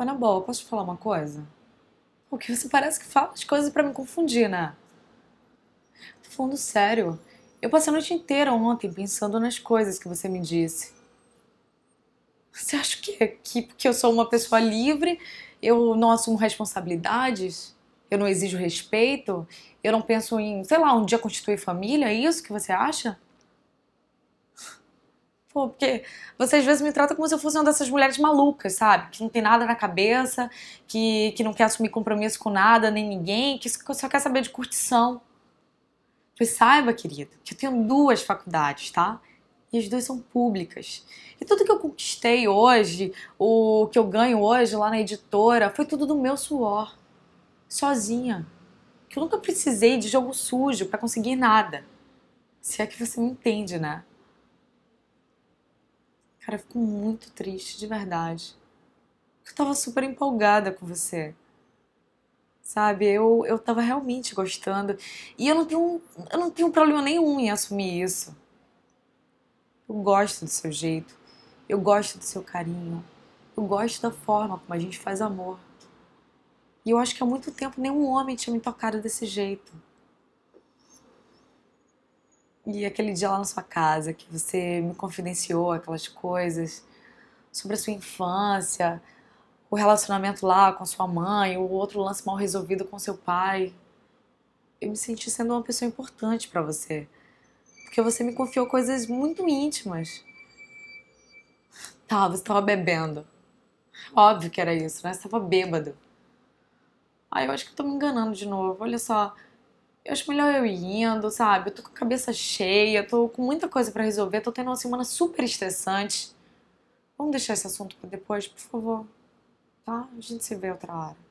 Mas na boa, posso te falar uma coisa? Porque você parece que fala as coisas para me confundir, né? Tô falando sério. Eu passei a noite inteira ontem pensando nas coisas que você me disse. Você acha que, que porque eu sou uma pessoa livre, eu não assumo responsabilidades? Eu não exijo respeito? Eu não penso em, sei lá, um dia constituir família? É isso que você acha? Pô, porque você às vezes me trata como se eu fosse uma dessas mulheres malucas, sabe? Que não tem nada na cabeça, que, que não quer assumir compromisso com nada, nem ninguém, que só quer saber de curtição. Pois saiba, querido, que eu tenho duas faculdades, tá? E as duas são públicas. E tudo que eu conquistei hoje, o que eu ganho hoje lá na editora, foi tudo do meu suor. Sozinha. Que eu nunca precisei de jogo sujo para conseguir nada. Se é que você me entende, né? Cara, eu fico muito triste, de verdade. Eu tava super empolgada com você. Sabe? Eu, eu tava realmente gostando. E eu não, tenho, eu não tenho problema nenhum em assumir isso. Eu gosto do seu jeito. Eu gosto do seu carinho. Eu gosto da forma como a gente faz amor. E eu acho que há muito tempo nenhum homem tinha me tocado desse jeito e aquele dia lá na sua casa que você me confidenciou aquelas coisas sobre a sua infância, o relacionamento lá com sua mãe, o outro lance mal resolvido com seu pai. Eu me senti sendo uma pessoa importante para você, porque você me confiou coisas muito íntimas. Tá, você tava bebendo. Óbvio que era isso, né? Você tava bêbado. Ah, eu acho que eu tô me enganando de novo. Olha só, eu acho melhor eu ir indo, sabe? Eu tô com a cabeça cheia, tô com muita coisa para resolver, tô tendo uma semana super estressante. Vamos deixar esse assunto para depois, por favor? Tá? A gente se vê outra hora.